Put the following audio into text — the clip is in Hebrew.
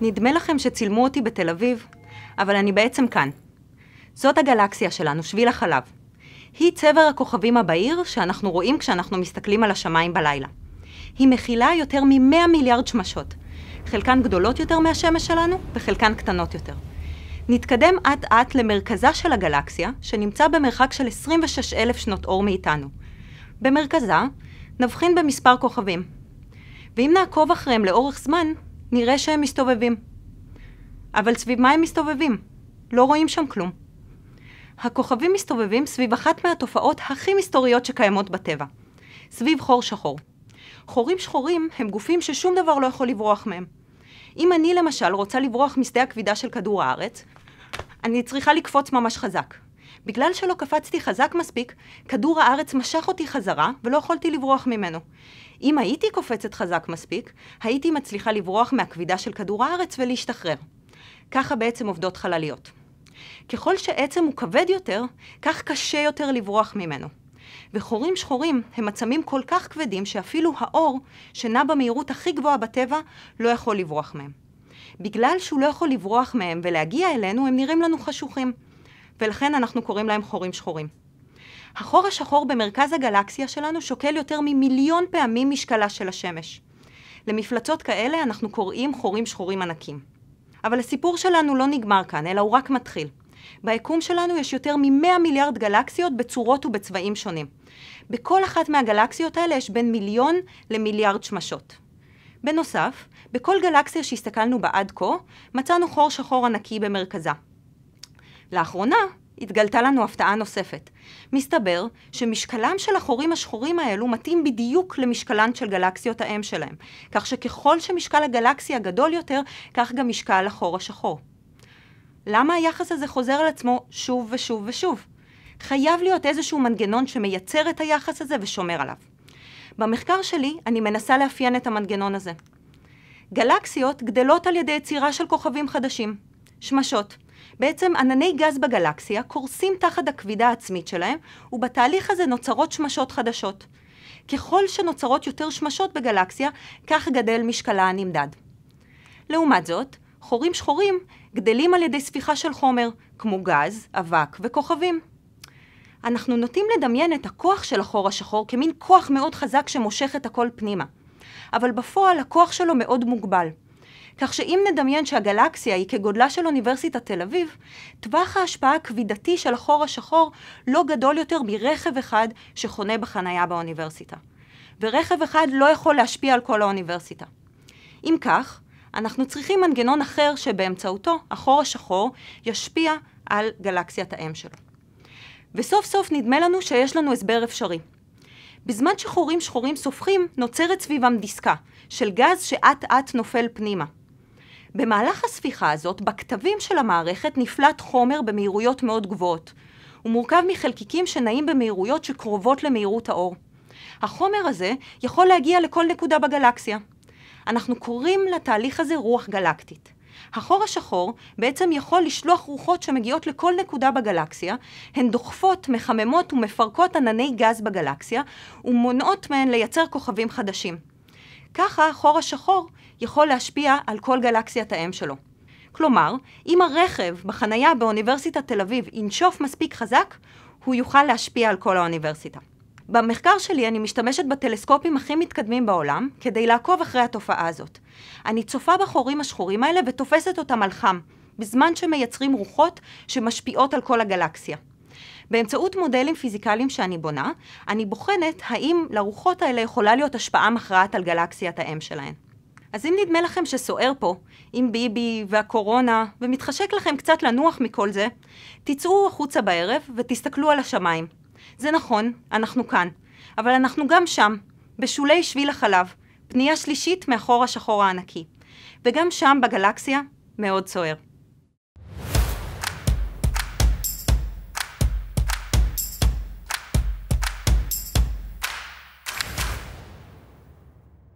נדמה לכם שצילמו אותי בתל אביב, אבל אני בעצם כאן. זאת הגלקסיה שלנו, שביל החלב. היא צבר הכוכבים הבהיר שאנחנו רואים כשאנחנו מסתכלים על השמיים בלילה. היא מכילה יותר מ-100 מיליארד שמשות. חלקן גדולות יותר מהשמש שלנו וחלקן קטנות יותר. נתקדם אט אט למרכזה של הגלקסיה, שנמצא במרחק של 26 אלף שנות אור מאיתנו. במרכזה, נבחין במספר כוכבים. ואם נעקוב אחריהם לאורך זמן, נראה שהם מסתובבים. אבל סביב מה הם מסתובבים? לא רואים שם כלום. הכוכבים מסתובבים סביב אחת מהתופעות הכי מסתוריות שקיימות בטבע. סביב חור שחור. חורים שחורים הם גופים ששום דבר לא יכול לברוח מהם. אם אני למשל רוצה לברוח משדה הכבידה של כדור הארץ, אני צריכה לקפוץ ממש חזק. בגלל שלא קפצתי חזק מספיק, כדור הארץ משך אותי חזרה, ולא יכולתי לברוח ממנו. אם הייתי קופצת חזק מספיק, הייתי מצליחה לברוח מהכבידה של כדור הארץ ולהשתחרר. ככה בעצם עובדות חלליות. ככל שעצם הוא כבד יותר, כך קשה יותר לברוח ממנו. וחורים שחורים הם עצמים כל כך כבדים שאפילו האור, שנע במהירות הכי גבוהה בטבע, לא יכול לברוח מהם. בגלל שהוא לא יכול לברוח מהם ולהגיע אלינו, הם נראים לנו חשוכים. ולכן אנחנו קוראים להם חורים שחורים. החור השחור במרכז הגלקסיה שלנו שוקל יותר ממיליון פעמים משקלה של השמש. למפלצות כאלה אנחנו קוראים חורים שחורים ענקים. אבל הסיפור שלנו לא נגמר כאן, אלא הוא רק מתחיל. ביקום שלנו יש יותר מ-100 מיליארד גלקסיות בצורות ובצבעים שונים. בכל אחת מהגלקסיות האלה יש בין מיליון למיליארד שמשות. בנוסף, בכל גלקסיה שהסתכלנו בה עד כה, מצאנו חור שחור ענקי במרכזה. לאחרונה התגלתה לנו הפתעה נוספת. מסתבר שמשקלם של החורים השחורים האלו מתאים בדיוק למשקלן של גלקסיות האם שלהם, כך שככל שמשקל הגלקסיה גדול יותר, כך גם משקל החור השחור. למה היחס הזה חוזר על עצמו שוב ושוב ושוב? חייב להיות איזשהו מנגנון שמייצר את היחס הזה ושומר עליו. במחקר שלי אני מנסה לאפיין את המנגנון הזה. גלקסיות גדלות על ידי יצירה של כוכבים חדשים, שמשות. בעצם ענני גז בגלקסיה קורסים תחת הכבידה העצמית שלהם, ובתהליך הזה נוצרות שמשות חדשות. ככל שנוצרות יותר שמשות בגלקסיה, כך גדל משקלה הנמדד. לעומת זאת, חורים שחורים גדלים על ידי ספיחה של חומר, כמו גז, אבק וכוכבים. אנחנו נוטים לדמיין את הכוח של החור השחור כמין כוח מאוד חזק שמושך את הכל פנימה. אבל בפועל הכוח שלו מאוד מוגבל. כך שאם נדמיין שהגלקסיה היא כגודלה של אוניברסיטת תל אביב, טווח ההשפעה הכבידתי של החור השחור לא גדול יותר מרכב אחד שחונה בחנייה באוניברסיטה. ורכב אחד לא יכול להשפיע על כל האוניברסיטה. אם כך, אנחנו צריכים מנגנון אחר שבאמצעותו החור השחור ישפיע על גלקסיית האם שלו. וסוף סוף נדמה לנו שיש לנו הסבר אפשרי. בזמן שחורים שחורים סופחים, נוצרת סביבם דיסקה של גז שאט אט נופל פנימה. במהלך הספיחה הזאת, בכתבים של המערכת נפלט חומר במהירויות מאוד גבוהות. הוא מורכב מחלקיקים שנעים במהירויות שקרובות למהירות האור. החומר הזה יכול להגיע לכל נקודה בגלקסיה. אנחנו קוראים לתהליך הזה רוח גלקטית. החור השחור בעצם יכול לשלוח רוחות שמגיעות לכל נקודה בגלקסיה, הן דוחפות, מחממות ומפרקות ענני גז בגלקסיה, ומונעות מהן לייצר כוכבים חדשים. ככה החור השחור יכול להשפיע על כל גלקסיית האם שלו. כלומר, אם הרכב בחנייה באוניברסיטת תל אביב ינשוף מספיק חזק, הוא יוכל להשפיע על כל האוניברסיטה. במחקר שלי אני משתמשת בטלסקופים הכי מתקדמים בעולם כדי לעקוב אחרי התופעה הזאת. אני צופה בחורים השחורים האלה ותופסת אותם על חם, בזמן שמייצרים רוחות שמשפיעות על כל הגלקסיה. באמצעות מודלים פיזיקליים שאני בונה, אני בוחנת האם לרוחות האלה יכולה להיות השפעה מכרעת על גלקסיית האם שלהן. אז אם נדמה לכם שסוער פה, עם ביבי והקורונה, ומתחשק לכם קצת לנוח מכל זה, תצאו החוצה בערב ותסתכלו על השמיים. זה נכון, אנחנו כאן, אבל אנחנו גם שם, בשולי שביל החלב, פנייה שלישית מאחור השחור הענקי. וגם שם, בגלקסיה, מאוד סוער.